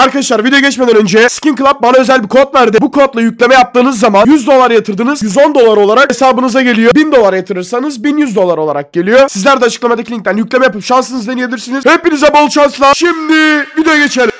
Arkadaşlar video geçmeden önce Skin Club bana özel bir kod verdi. Bu kodla yükleme yaptığınız zaman 100 dolar yatırdınız 110 dolar olarak hesabınıza geliyor. 1000 dolar yatırırsanız 1100 dolar olarak geliyor. Sizler de açıklamadaki linkten yükleme yapıp şansınızı deneyebilirsiniz. Hepinize bol şanslar. Şimdi video geçelim.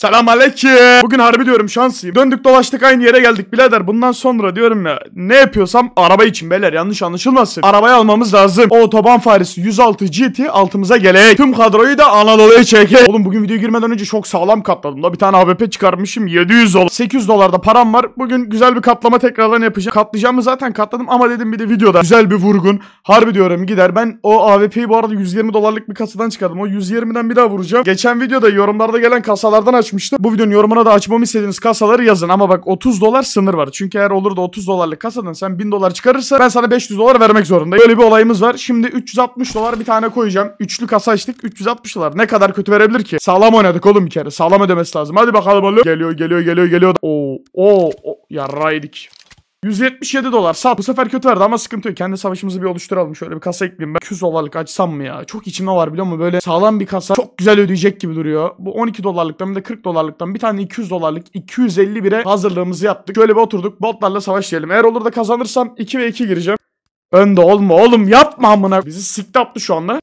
Selam aleyküm. Bugün harbi diyorum şanslıyım. Döndük dolaştık aynı yere geldik birader. Bundan sonra diyorum ya ne yapıyorsam araba için beyler yanlış anlaşılmasın. Arabayı almamız lazım. O otoban faresi 106 GT altımıza gelecek Tüm kadroyu da Anadolu'ya çekek. Oğlum bugün video girmeden önce çok sağlam katladım da. Bir tane AWP çıkarmışım 700 dolar. 800 dolarda param var. Bugün güzel bir katlama tekrardan yapacağım. Katlayacağımı zaten katladım ama dedim bir de videoda güzel bir vurgun. Harbi diyorum gider. Ben o AWP'yi bu arada 120 dolarlık bir kasadan çıkardım. O 120'den bir daha vuracağım. Geçen videoda yorumlarda gelen kasalardan aç açmıştım. Bu videonun yorumuna da açmamı istediğiniz kasaları yazın. Ama bak 30 dolar sınır var. Çünkü eğer olur da 30 dolarlık kasadan sen 1000 dolar çıkarırsa ben sana 500 dolar vermek zorundayım. Böyle bir olayımız var. Şimdi 360 dolar bir tane koyacağım. Üçlü kasa açtık. 360 dolar. Ne kadar kötü verebilir ki? Sağlam oynadık oğlum bir kere. Sağlam ödemesi lazım. Hadi bakalım oğlum. Geliyor geliyor geliyor geliyor. Oo. Oo. oo. Yarraydık. 177 dolar sat. Bu sefer kötü verdi ama sıkıntı yok. Kendi savaşımızı bir oluşturalım. Şöyle bir kasa ekleyeyim ben. 200 dolarlık açsam mı ya? Çok içime var biliyor musun? Böyle sağlam bir kasa. Çok güzel ödeyecek gibi duruyor. Bu 12 dolarlıktan bir de 40 dolarlıktan bir tane 200 dolarlık 250 bire hazırlığımızı yaptık. Şöyle bir oturduk. Botlarla savaş diyelim. Eğer olur da kazanırsam 2 ve 2 gireceğim. Önde olma oğlum yapma amına. Bizi sikti attı şu anda.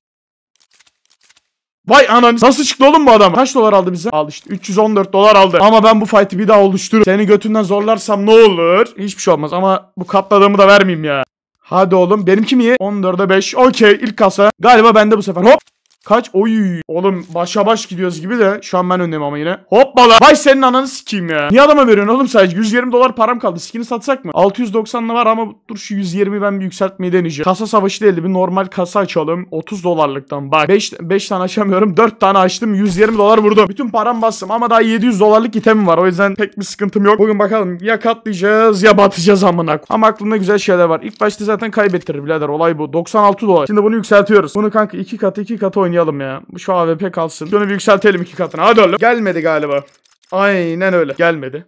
Vay anan nasıl çıktı oğlum bu adam? Kaç dolar aldı bize? Al işte 314 dolar aldı. Ama ben bu fight'i bir daha oluşturur Seni götünden zorlarsam ne olur? Hiçbir şey olmaz ama bu katladığımı da vermeyeyim ya. Hadi oğlum benimki mi? 14'e 5. Okey ilk kasa. Galiba bende bu sefer. Hop. Kaç? Oy. Oğlum başa baş gidiyoruz gibi de şu an ben öndeyim ama yine. Hoppala. Vay senin ananı sikeyim ya. Niye adama veriyorsun oğlum sadece? 120 dolar param kaldı. Skin'i satsak mı? 690'la var ama dur şu 120 ben bir yükseltmeyi deneyeceğim. Kasa savaşı değil bir normal kasa açalım. 30 dolarlıktan bak. 5, 5 tane açamıyorum. 4 tane açtım. 120 dolar vurdum. Bütün param bastım ama daha 700 dolarlık item var. O yüzden pek bir sıkıntım yok. Bugün bakalım ya katlayacağız ya batacağız amına. Ama aklımda güzel şeyler var. İlk başta zaten kaybettirir birader. Olay bu. 96 dolar. Şimdi bunu yükseltiyoruz. Bunu kanka 2 katı 2 katı oynayalım oynayalım ya. Bu şu AWP kalsın. Şunu bir yükseltelim iki katına. Hadi oğlum. Gelmedi galiba. Aynen öyle. Gelmedi.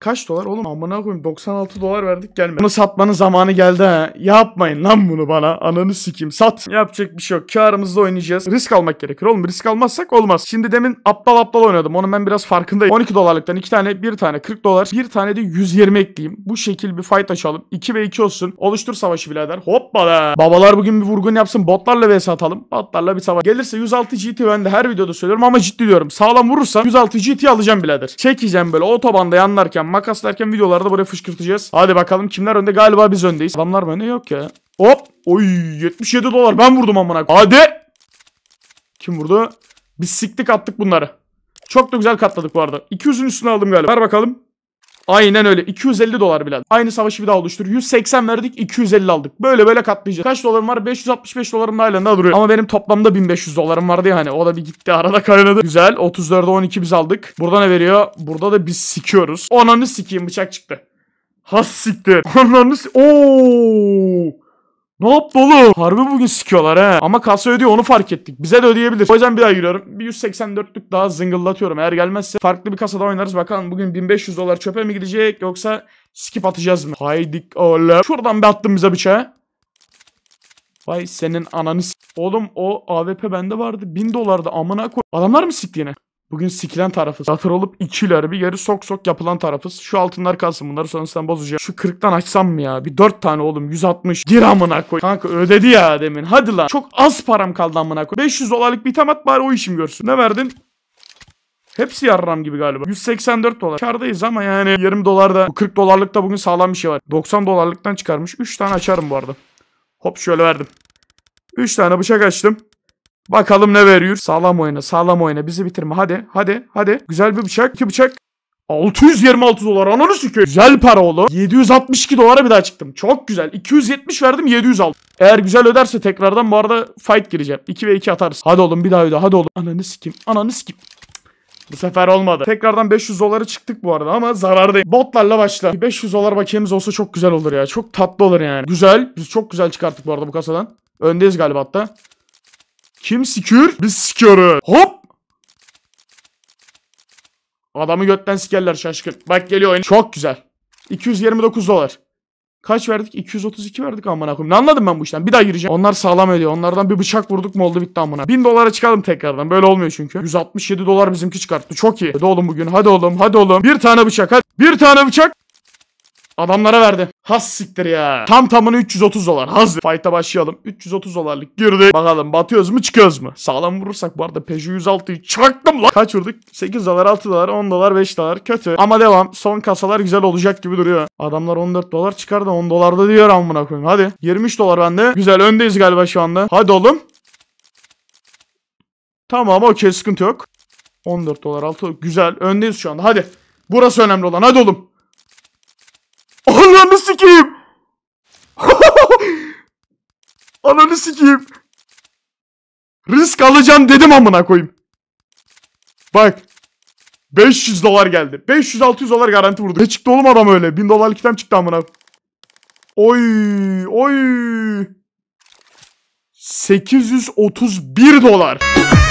Kaç dolar oğlum amına koyayım 96 dolar verdik gelme. Bunu satmanın zamanı geldi ha. Yapmayın lan bunu bana. Ananı sikim sat. Yapacak bir şey yok. Karımızla oynayacağız. Risk almak gerekir oğlum. Risk almazsak olmaz. Şimdi demin aptal aptal oynadım. Onun ben biraz farkındayım. 12 dolarlıktan 2 tane 1 tane 40 dolar. 1 tane de 120 ekleyeyim. Bu şekil bir fight açalım. 2 ve 2 olsun. Oluştur savaşı birader. Hoppala. Babalar bugün bir vurgun yapsın. Botlarla vs atalım. Botlarla bir savaş. Gelirse 106 GT ben de her videoda söylüyorum ama ciddi diyorum. Sağlam vurursa 106 GT alacağım birader. Çekeceğim böyle otobanda yanlarken makas derken videolarda buraya fışkırtacağız. Hadi bakalım kimler önde? Galiba biz öndeyiz. Adamlar mı önde? Yok ya. Hop. Oy 77 dolar. Ben vurdum amına. Hadi. Kim vurdu? Biz siktik attık bunları. Çok da güzel katladık bu arada. 200'ün üstüne aldım galiba. Ver bakalım. Aynen öyle. 250 dolar bile. Aynı savaşı bir daha oluştur. 180 verdik 250 aldık. Böyle böyle katlayacağız. Kaç dolarım var? 565 dolarım hala daha duruyor. Ama benim toplamda 1500 dolarım vardı yani. O da bir gitti arada kaynadı. Güzel. 34'e 12 biz aldık. Burada ne veriyor? Burada da biz sikiyoruz. Onanı sikiyim bıçak çıktı. Has siktir. Ananı si- Ooo. Ne yaptı oğlum? Harbi bugün sikiyorlar he. Ama kasa ödüyor onu fark ettik. Bize de ödeyebilir. O yüzden bir daha giriyorum. Bir 184'lük daha zıngıllatıyorum. Eğer gelmezse farklı bir kasada oynarız. Bakalım bugün 1500 dolar çöpe mi gidecek yoksa skip atacağız mı? Haydi oğlum. Şuradan bir attım bize bıçağı. Vay senin ananı Oğlum o AWP bende vardı. 1000 dolardı amına koy. Adamlar mı sikti yine? Bugün sikilen tarafız. Satır olup ikileri bir yarı sok sok yapılan tarafız. Şu altınlar kalsın bunları sonrasından bozacağım. Şu 40'tan açsam mı ya? Bir dört tane oğlum 160. Gir amına koy. Kanka ödedi ya demin. Hadi lan. Çok az param kaldı amına koy. 500 dolarlık bir temat bari o işim görsün. Ne verdin? Hepsi yarram gibi galiba. 184 dolar. Kardayız ama yani 20 dolarda 40 dolarlıkta bugün sağlam bir şey var. 90 dolarlıktan çıkarmış. 3 tane açarım bu arada. Hop şöyle verdim. 3 tane bıçak açtım. Bakalım ne veriyor. Sağlam oyna, sağlam oyna. Bizi bitirme. Hadi, hadi, hadi. Güzel bir bıçak, iki bıçak. 626 dolar ananı sikeyim. Güzel para oğlum. 762 dolara bir daha çıktım. Çok güzel. 270 verdim 700 aldım. Eğer güzel öderse tekrardan bu arada fight gireceğim. 2 ve 2 atarız. Hadi oğlum bir daha öde. Hadi oğlum. Ananı sikeyim. Ananı sikeyim. Bu sefer olmadı. Tekrardan 500 dolara çıktık bu arada ama zarardayım. Botlarla başla. 500 dolar bakiyemiz olsa çok güzel olur ya. Çok tatlı olur yani. Güzel. Biz çok güzel çıkarttık bu arada bu kasadan. Öndeyiz galiba hatta. Kim sikür? Biz sikiyoruz. Hop. Adamı götten sikerler şaşkın. Bak geliyor oyun. Çok güzel. 229 dolar. Kaç verdik? 232 verdik amına koyayım. Ne anladım ben bu işten? Bir daha gireceğim. Onlar sağlam ediyor. Onlardan bir bıçak vurduk mu oldu bitti amına. 1000 dolara çıkalım tekrardan. Böyle olmuyor çünkü. 167 dolar bizimki çıkarttı. Çok iyi. Hadi oğlum bugün. Hadi oğlum. Hadi oğlum. Bir tane bıçak. Hadi. Bir tane bıçak. Adamlara verdi. Has siktir ya. Tam tamını 330 dolar. Hazır. Fight'a başlayalım. 330 dolarlık girdi. Bakalım batıyoruz mu çıkıyoruz mu? Sağlam vurursak bu arada Peugeot 106'yı çaktım lan. Kaç vurduk? 8 dolar 6 dolar 10 dolar 5 dolar. Kötü. Ama devam. Son kasalar güzel olacak gibi duruyor. Adamlar 14 dolar çıkar da 10 da diyor amına koyayım. Hadi. 23 dolar bende. Güzel öndeyiz galiba şu anda. Hadi oğlum. Tamam okey sıkıntı yok. 14 dolar 6 güzel öndeyiz şu anda hadi. Burası önemli olan hadi oğlum. Ananı sikeyim. Ananı sikeyim. Risk alacağım dedim amına koyayım. Bak. 500 dolar geldi. 500-600 dolar garanti vurdu. Ne çıktı oğlum adam öyle? 1000 dolarlık item çıktı amına. Oy oy. 831 dolar.